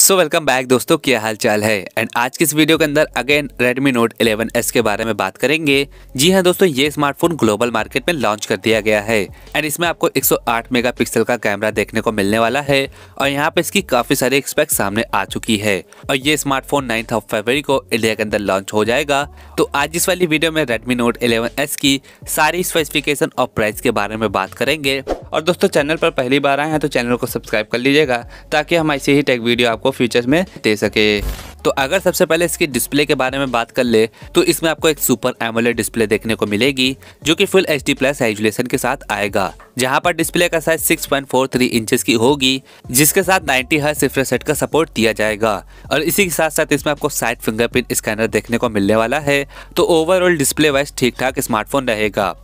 so welcome back दोस्तों क्या हाल चाल है एंड आज के इस वीडियो के अंदर अगेन Redmi Note 11s के बारे में बात करेंगे जी हाँ दोस्तों ये स्मार्टफोन ग्लोबल मार्केट में लॉन्च कर दिया गया है एंड इसमें आपको 108 मेगापिक्सल का कैमरा देखने को मिलने वाला है और यहाँ पे इसकी काफी सारी एक्सपेक्ट सामने आ चुकी है और ये स्मार्टफोन नाइन्थ ऑफ फेबरी को इंडिया के अंदर लॉन्च हो जाएगा तो आज इस वाली वीडियो में रेडमी नोट इलेवन की सारी स्पेसिफिकेशन और प्राइस के बारे में बात करेंगे और दोस्तों चैनल पर पहली बार आए हैं तो चैनल को सब्सक्राइब कर लीजिएगा ताकि हम ऐसे ही टेक वीडियो आपको फ्यूचर में दे सके तो अगर सबसे पहले इसकी डिस्प्ले के बारे में बात कर ले तो इसमें आपको एक सुपर एमोलेड डिस्प्ले देखने को मिलेगी जो कि full H D plus resolution के साथ आएगा जहां पर डिस्प्ले का साइज 6.43 इंचेस की होगी जिसके साथ 90 हर्ट्ज रिफ्रेश रेट का सपोर्ट दिया जाएगा और इसी के साथ साथ इसमें आपको साइड फिंगरप्रिंट स्कैनर देखने को मिलने वाला है तो ओवरऑल डिस्प्ले वाइज ठीक ठाक स्मार्टफोन रहेगा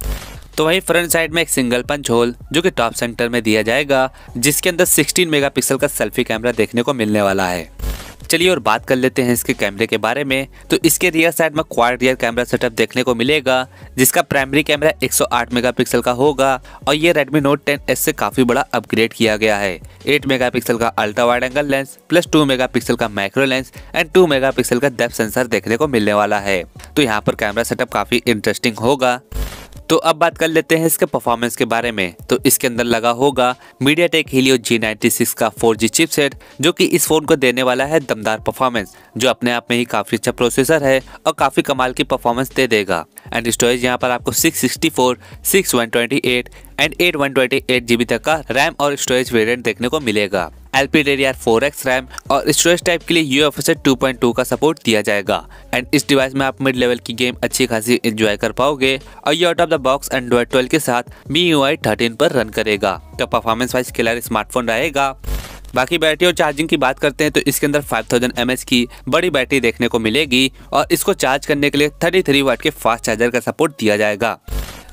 तो वहीं फ्रंट साइड में एक सिंगल पंच होल जो कि टॉप सेंटर में दिया जाएगा जिसके अंदर 16 मेगापिक्सल का सेल्फी कैमरा देखने को मिलने वाला है चलिए और बात कर लेते हैं इसके कैमरे के बारे में तो इसके रियर साइड में क्वाड रियर कैमरा सेटअप देखने को मिलेगा जिसका प्राइमरी कैमरा 108 मेगापिक्सल का होगा और ये Redmi Note 10s से काफी बड़ा अपग्रेड किया गया है 8 मेगापिक्सल का ultra wide angle lens plus 2 megapixel का माइक्रो लेंस एंड 2 मेगापिक्सल का डेप सेंसर देखने को मिलने वाला है तो यहाँ पर कैमरा सेटअप काफी इंटरेस्टिंग होगा तो अब बात कर लेते हैं इसके परफॉर्मेंस के बारे में तो इसके अंदर लगा होगा MediaTek Helio G ninety six का फोर जी चिपसेट जो कि इस फोन को देने वाला है दमदार परफॉर्मेंस जो अपने आप में ही काफी अच्छा प्रोसेसर है और काफी कमाल की परफॉर्मेंस दे देगा एंड स्टोरेज यहाँ पर आपको six sixty four six one twenty eight and eight one twenty eight तक का रैम और स्टोरेज वेरियंट देखने को मिलेगा L P D four X RAM और स्टोरेज टाइप के लिए U F S two point two का सपोर्ट दिया जाएगा एंड इस डिवाइस में आप मिड लेवल की गेम अच्छी खासी एंजॉय कर पाओगे और ये out of the box Android twelve के साथ मी यू आई थर्टीन पर रन करेगा तो परफॉर्मेंस वाइज किलर स्मार्टफोन रहेगा बाकी बैटरी और चार्जिंग की बात करते हैं तो इसके अंदर 5000 थाउजेंड की बड़ी बैटरी देखने को मिलेगी और इसको चार्ज करने के लिए 33 थ्री वाट के फास्ट चार्जर का सपोर्ट दिया जाएगा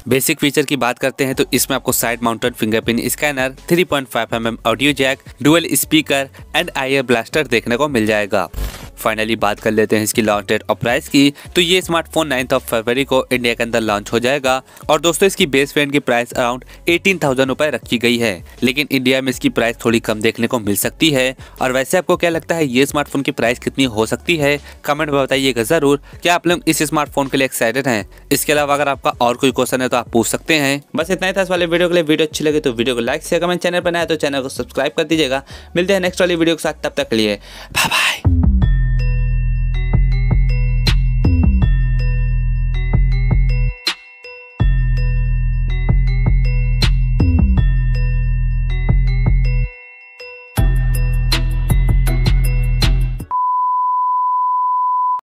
बेसिक फीचर की बात करते हैं तो इसमें आपको side mounted fingerprint scanner 3.5 point mm audio jack dual speaker and I blaster देखने को मिल जाएगा फाइनली बात कर लेते हैं इसकी लॉन्च डेट और प्राइस की तो ये स्मार्टफोन नाइन्थ ऑफ फरवरी को इंडिया के अंदर लॉन्च हो जाएगा और दोस्तों इसकी बेस फ्रेंड की प्राइस अराउंड एटीन थाउजेंड रुपए रखी गई है लेकिन इंडिया में इसकी प्राइस थोड़ी कम देखने को मिल सकती है और वैसे आपको क्या लगता है ये स्मार्टफोन की प्राइस कितनी हो सकती है कमेंट में बताइएगा जरूर क्या आप लोग इस स्मार्टफोन के लिए एक्साइटेड हैं इसके अलावा अगर आपका और कोई क्वेश्चन है तो आप पूछ सकते हैं बस इतना ही था इस वाले वीडियो के लिए वीडियो अच्छी लगे तो वीडियो को लाइक से कमेंट चैनल बनाया तो चैनल को सब्सक्राइब कर दीजिएगा मिलते हैं नेक्स्ट वाली वीडियो के साथ तब तक के लिए बाय बाय